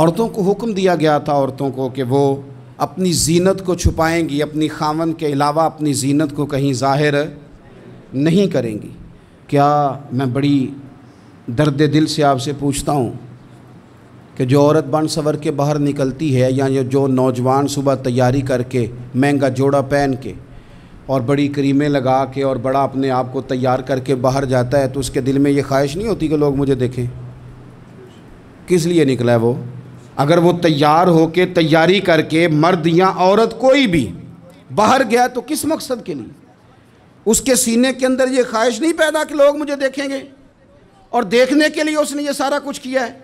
औरतों को हुक्म दिया गया था औरतों को कि वो अपनी जीनत को छुपाएंगी अपनी खावन के अलावा अपनी जीनत को कहीं ज़ाहिर नहीं करेंगी क्या मैं बड़ी दर्द दिल से आपसे पूछता हूँ कि जो औरत बन सवर के बाहर निकलती है या जो नौजवान सुबह तैयारी करके महंगा जोड़ा पहन के और बड़ी क्रीमें लगा के और बड़ा अपने आप को तैयार करके बाहर जाता है तो उसके दिल में ये ख्वाहिश नहीं होती कि लोग मुझे देखें किस लिए निकला है वो अगर वो तैयार होके तैयारी करके मर्द या औरत कोई भी बाहर गया तो किस मकसद के लिए उसके सीने के अंदर ये ख्वाहिश नहीं पैदा कि लोग मुझे देखेंगे और देखने के लिए उसने ये सारा कुछ किया है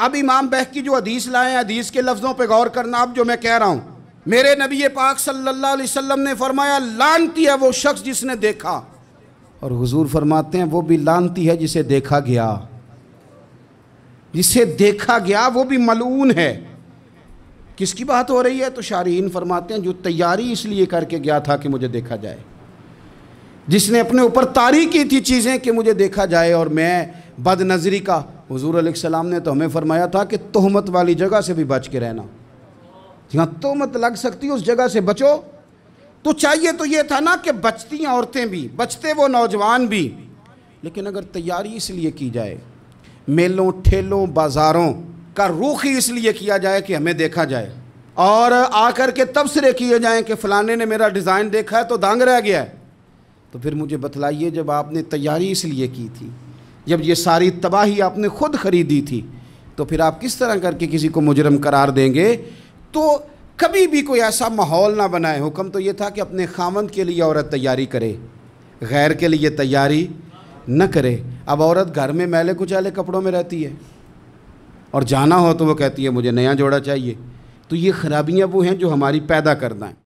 अब इमाम बह की जो हदीस लाए हैं हदीस के लफ्ज़ों पर गौर करना अब जो मैं कह रहा हूँ मेरे नबी पाक सल्लल्लाहु अलैहि वसल्लम ने फरमाया लानती है वो शख्स जिसने देखा और हुजूर फरमाते हैं वो भी लानती है जिसे देखा गया जिसे देखा गया वो भी मलून है किसकी बात हो रही है तो शारीन फरमाते हैं जो तैयारी इसलिए करके गया था कि मुझे देखा जाए जिसने अपने ऊपर तारी की थी चीज़ें कि मुझे देखा जाए और मैं बद नजरी का हजूर सलाम ने तो हमें फरमाया था कि तहमत वाली जगह से भी बच के रहना यहाँ तोहमत लग सकती है उस जगह से बचो तो चाहिए तो ये था ना कि बचती औरतें भी बचते वो नौजवान भी लेकिन अगर तैयारी इसलिए की जाए मेलों ठेलों बाज़ारों का रुख ही इसलिए किया जाए कि हमें देखा जाए और आकर के तबसरे किए जाएं कि फ़लाने ने मेरा डिज़ाइन देखा है तो दांग रह गया है तो फिर मुझे बतलाइए जब आपने तैयारी इसलिए की थी जब ये सारी तबाही आपने खुद खरीदी थी तो फिर आप किस तरह करके किसी को मुजरम करार देंगे तो कभी भी कोई ऐसा माहौल ना बनाए हुक्म तो ये था कि अपने खामंद के लिए औरत तैयारी करे गैर के लिए तैयारी न करे अब औरत घर में मैले कुचाले कपड़ों में रहती है और जाना हो तो वो कहती है मुझे नया जोड़ा चाहिए तो ये खराबियाँ वो हैं जो हमारी पैदा करना है